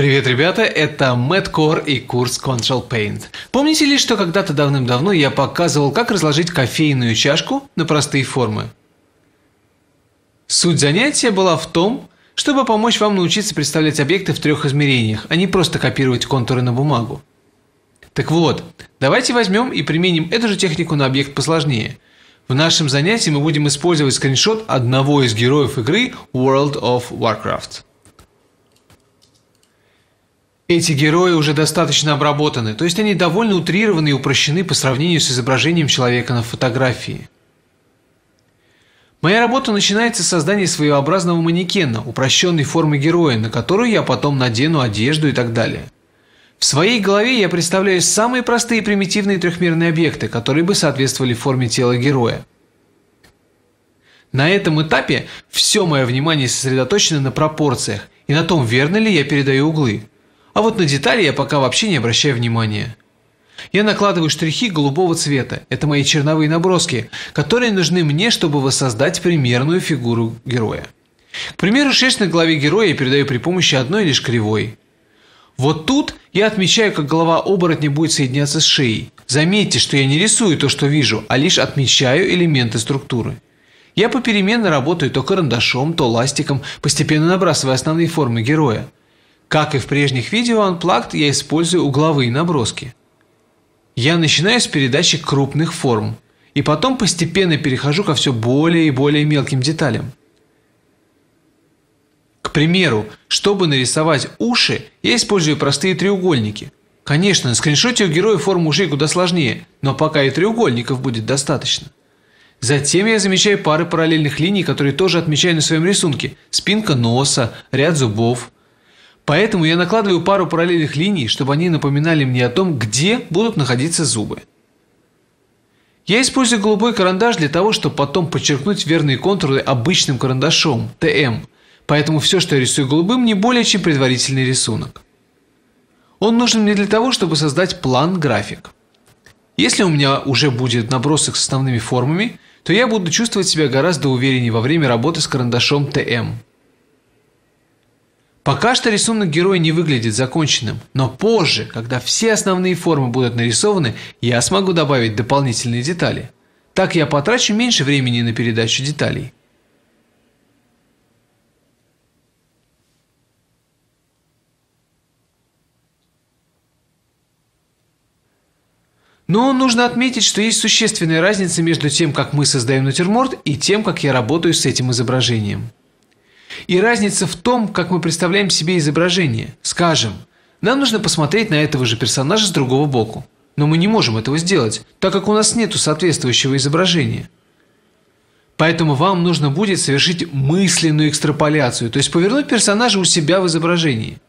Привет, ребята, это Мэтт Кор и курс Control Paint. Помните ли, что когда-то давным-давно я показывал, как разложить кофейную чашку на простые формы? Суть занятия была в том, чтобы помочь вам научиться представлять объекты в трех измерениях, а не просто копировать контуры на бумагу. Так вот, давайте возьмем и применим эту же технику на объект посложнее. В нашем занятии мы будем использовать скриншот одного из героев игры World of Warcraft – эти герои уже достаточно обработаны, то есть они довольно утрированы и упрощены по сравнению с изображением человека на фотографии. Моя работа начинается с создания своеобразного манекена, упрощенной формы героя, на которую я потом надену одежду и так далее. В своей голове я представляю самые простые примитивные трехмерные объекты, которые бы соответствовали форме тела героя. На этом этапе все мое внимание сосредоточено на пропорциях и на том, верно ли я передаю углы. А вот на детали я пока вообще не обращаю внимания. Я накладываю штрихи голубого цвета. Это мои черновые наброски, которые нужны мне, чтобы воссоздать примерную фигуру героя. К примеру, шерсть на голове героя я передаю при помощи одной лишь кривой. Вот тут я отмечаю, как голова оборотня будет соединяться с шеей. Заметьте, что я не рисую то, что вижу, а лишь отмечаю элементы структуры. Я попеременно работаю то карандашом, то ластиком, постепенно набрасывая основные формы героя. Как и в прежних видео Unplugged, я использую угловые наброски. Я начинаю с передачи крупных форм, и потом постепенно перехожу ко все более и более мелким деталям. К примеру, чтобы нарисовать уши, я использую простые треугольники. Конечно, на скриншоте у героя форма ушей куда сложнее, но пока и треугольников будет достаточно. Затем я замечаю пары параллельных линий, которые тоже отмечаю на своем рисунке. Спинка носа, ряд зубов – Поэтому я накладываю пару параллельных линий, чтобы они напоминали мне о том, где будут находиться зубы. Я использую голубой карандаш для того, чтобы потом подчеркнуть верные контуры обычным карандашом, ТМ, поэтому все, что я рисую голубым, не более чем предварительный рисунок. Он нужен мне для того, чтобы создать план-график. Если у меня уже будет набросок с основными формами, то я буду чувствовать себя гораздо увереннее во время работы с карандашом ТМ. Пока что рисунок героя не выглядит законченным, но позже, когда все основные формы будут нарисованы, я смогу добавить дополнительные детали. Так я потрачу меньше времени на передачу деталей. Но нужно отметить, что есть существенная разница между тем, как мы создаем натюрморт, и тем, как я работаю с этим изображением. И разница в том, как мы представляем себе изображение. Скажем, нам нужно посмотреть на этого же персонажа с другого боку. Но мы не можем этого сделать, так как у нас нет соответствующего изображения. Поэтому вам нужно будет совершить мысленную экстраполяцию, то есть повернуть персонажа у себя в изображении.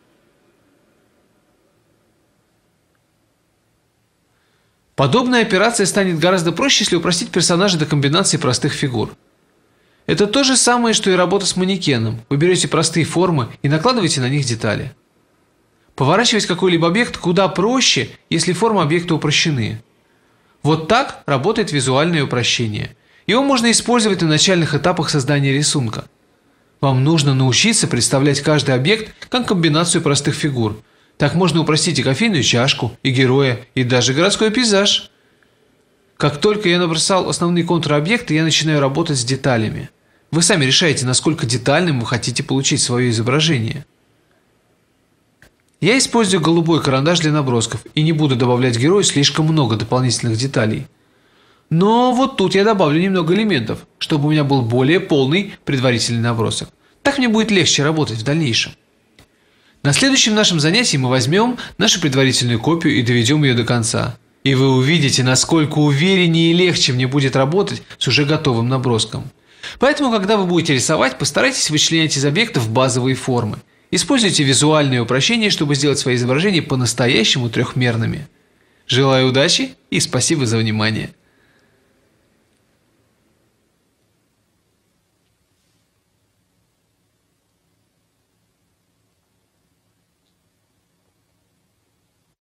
Подобная операция станет гораздо проще, если упростить персонажа до комбинации простых фигур. Это то же самое, что и работа с манекеном. Вы берете простые формы и накладываете на них детали. Поворачивать какой-либо объект куда проще, если формы объекта упрощены. Вот так работает визуальное упрощение. Его можно использовать на начальных этапах создания рисунка. Вам нужно научиться представлять каждый объект как комбинацию простых фигур. Так можно упростить и кофейную чашку, и героя, и даже городской пейзаж – как только я набросал основные контуры объекта, я начинаю работать с деталями. Вы сами решаете, насколько детальным вы хотите получить свое изображение. Я использую голубой карандаш для набросков и не буду добавлять герою слишком много дополнительных деталей. Но вот тут я добавлю немного элементов, чтобы у меня был более полный предварительный набросок. Так мне будет легче работать в дальнейшем. На следующем нашем занятии мы возьмем нашу предварительную копию и доведем ее до конца. И вы увидите, насколько увереннее и легче мне будет работать с уже готовым наброском. Поэтому, когда вы будете рисовать, постарайтесь вычленять из объектов базовые формы. Используйте визуальные упрощения, чтобы сделать свои изображения по-настоящему трехмерными. Желаю удачи и спасибо за внимание.